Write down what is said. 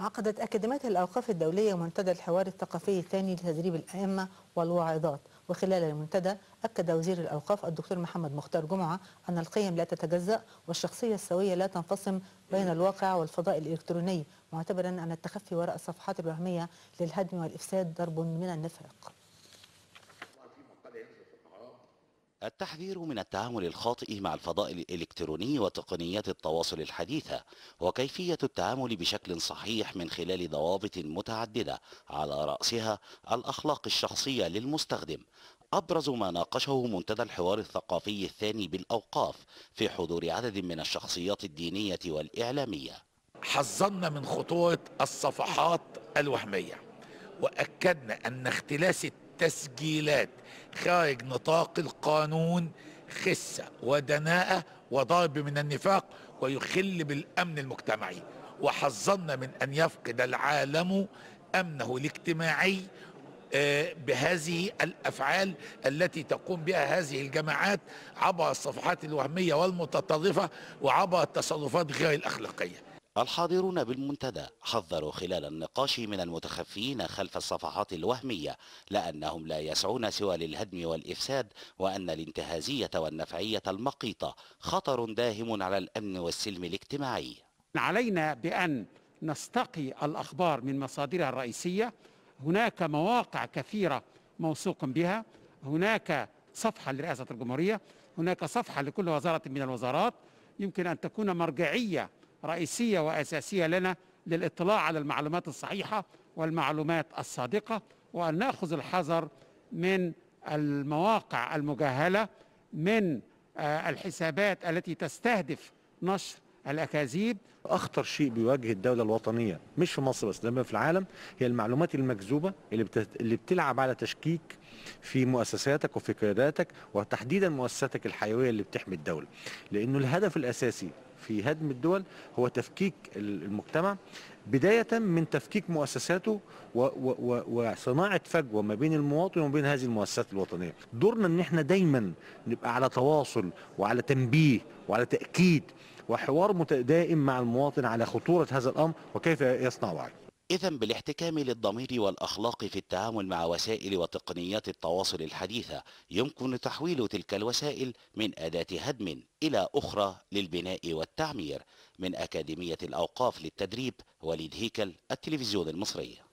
عقدت أكاديمية الأوقاف الدولية منتدى الحوار الثقافي الثاني لتدريب الأئمة والواعظات وخلال المنتدى أكد وزير الأوقاف الدكتور محمد مختار جمعة أن القيم لا تتجزأ والشخصية السوية لا تنقسم بين الواقع والفضاء الإلكتروني معتبرا أن التخفي وراء الصفحات الوهمية للهدم والإفساد ضرب من النفاق التحذير من التعامل الخاطئ مع الفضاء الإلكتروني وتقنيات التواصل الحديثة وكيفية التعامل بشكل صحيح من خلال ضوابط متعددة على رأسها الأخلاق الشخصية للمستخدم أبرز ما ناقشه منتدى الحوار الثقافي الثاني بالأوقاف في حضور عدد من الشخصيات الدينية والإعلامية حذرنا من خطورة الصفحات الوهمية وأكدنا أن اختلاس التسجيلات خارج نطاق القانون خسة ودناءة وضرب من النفاق ويخل بالأمن المجتمعي وحظنا من أن يفقد العالم أمنه الاجتماعي آه، بهذه الافعال التي تقوم بها هذه الجماعات عبر الصفحات الوهميه والمتطرفه وعبر التصرفات غير الاخلاقيه الحاضرون بالمنتدى حذروا خلال النقاش من المتخفيين خلف الصفحات الوهمية لأنهم لا يسعون سوى للهدم والإفساد وأن الانتهازية والنفعية المقيتة خطر داهم على الأمن والسلم الاجتماعي علينا بأن نستقي الأخبار من مصادرها الرئيسية هناك مواقع كثيرة موثوق بها هناك صفحة لرئاسة الجمهورية هناك صفحة لكل وزارة من الوزارات يمكن أن تكون مرجعية رئيسية وأساسية لنا للاطلاع على المعلومات الصحيحة والمعلومات الصادقة وأن نأخذ الحذر من المواقع المجهلة من آه، الحسابات التي تستهدف نشر الاكاذيب اخطر شيء بيواجه الدوله الوطنيه مش في مصر بس في العالم هي المعلومات المكذوبه اللي اللي بتلعب على تشكيك في مؤسساتك وفي قياداتك وتحديدا مؤسساتك الحيويه اللي بتحمي الدوله لانه الهدف الاساسي في هدم الدول هو تفكيك المجتمع بداية من تفكيك مؤسساته وصناعة فجوة ما بين المواطن وما بين هذه المؤسسات الوطنية دورنا ان احنا دايما نبقى على تواصل وعلى تنبيه وعلى تأكيد وحوار دائم مع المواطن على خطورة هذا الأمر وكيف يصنع وعيه إذا بالاحتكام للضمير والأخلاق في التعامل مع وسائل وتقنيات التواصل الحديثة يمكن تحويل تلك الوسائل من أداة هدم إلى أخرى للبناء والتعمير من أكاديمية الأوقاف للتدريب وليد هيكل التلفزيون المصري